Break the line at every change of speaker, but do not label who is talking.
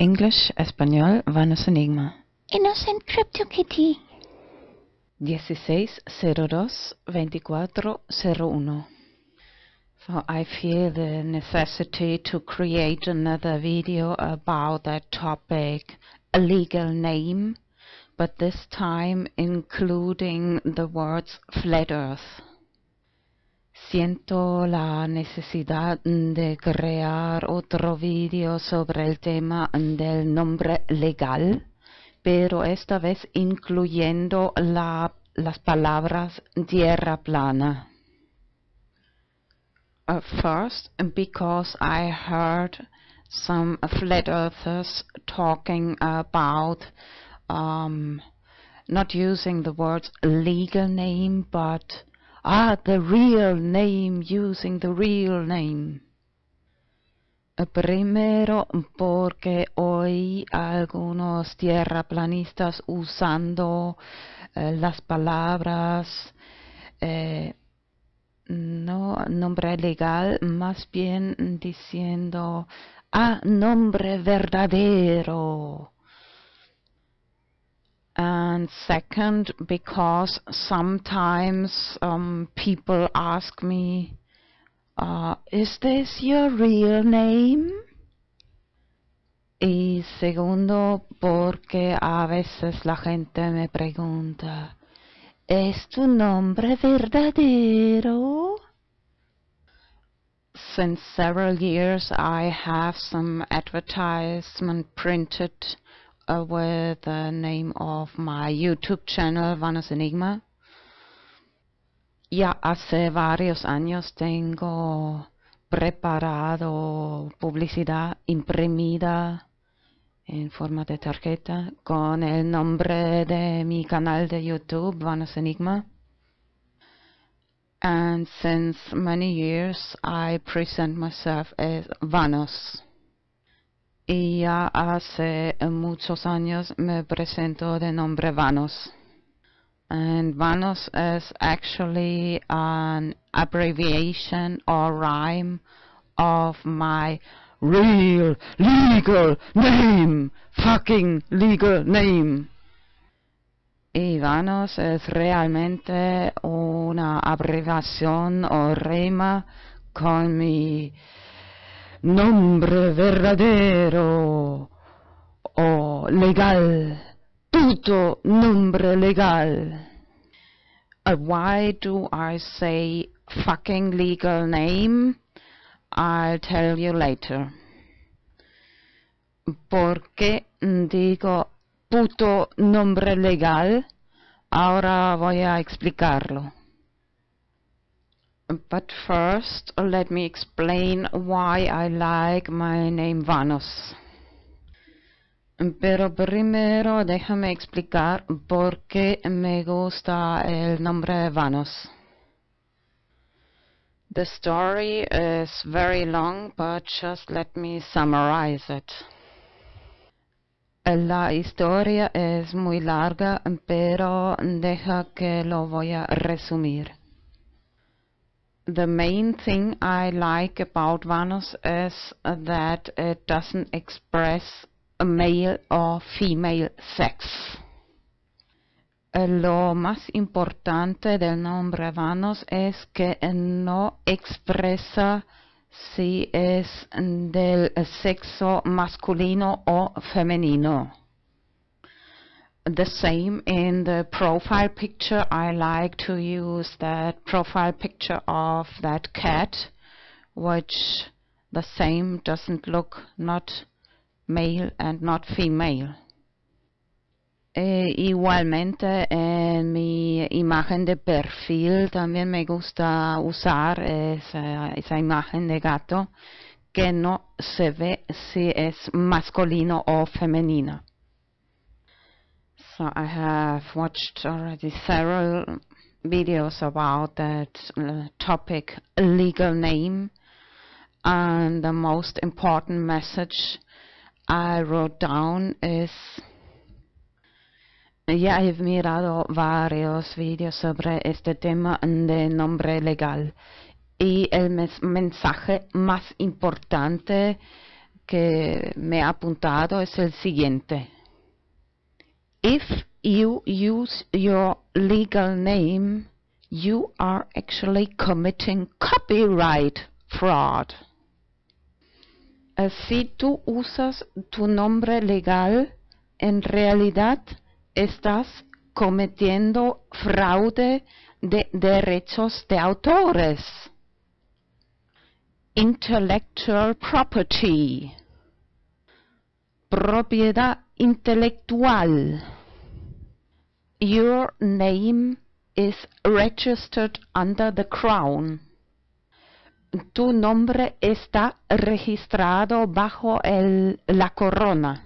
English, Español, Vanus enigma, Innocent crypto kitty, 2 So I feel the necessity to create another video about that topic, a legal name, but this time including the words flat earth. siento la necesidad de crear otro video sobre el tema del nombre legal, pero esta vez incluyendo la, las palabras tierra plana. first, because I heard some flat earthers talking about um, not using the words legal name, but Ah, the real name using the real name. Eh, primero, porque hoy algunos tierraplanistas usando eh, las palabras eh, no nombre legal, más bien diciendo a ah, nombre verdadero and second because sometimes um, people ask me uh, is this your real name y segundo porque a veces la gente me pregunta es tu nombre verdadero since several years I have some advertisement printed uh, with the name of my YouTube channel, Vanas Enigma. Ya hace varios años tengo preparado publicidad imprimida en forma de tarjeta con el nombre de mi canal de YouTube, Vanas Enigma. And since many years, I present myself as Vanos. y ya hace muchos años me presento de nombre Vanos. And Vanos is actually an abbreviation or rhyme of my real legal name, fucking legal name. Y Vanos es realmente una abreviación o rima con mi nombre verdadero o legal, puto nombre legal. why do I say fucking legal name? I'll tell you later. ¿Por qué digo puto nombre legal? Ahora voy a explicarlo. But first, let me explain why I like my name Vanos. Pero primero déjame explicar por qué me gusta el nombre Vanos. The story is very long, but just let me summarize it. La historia es muy larga, pero deja que lo voy a resumir. the main thing I like about Vanus is that it doesn't express a male or female sex. Lo más importante del nombre Vanus es que no expresa si es del sexo masculino o femenino. the same in the profile picture. I like to use that profile picture of that cat, which the same doesn't look not male and not female. Eh, igualmente en mi imagen de perfil también me gusta usar esa, esa imagen de gato que no se ve si es masculino o femenino. So I have watched already several videos about that uh, topic legal name and the most important message I wrote down is ya he mirado varios videos sobre este tema de nombre legal y el mensaje más importante que me ha apuntado es el siguiente if you use your legal name, you are actually committing copyright fraud. Si tú usas tu nombre legal, en realidad estás cometiendo fraude de derechos de autores. Intellectual property. Propiedad Intelectual. Your name is registered under the crown. Tu nombre está registrado bajo el, la corona.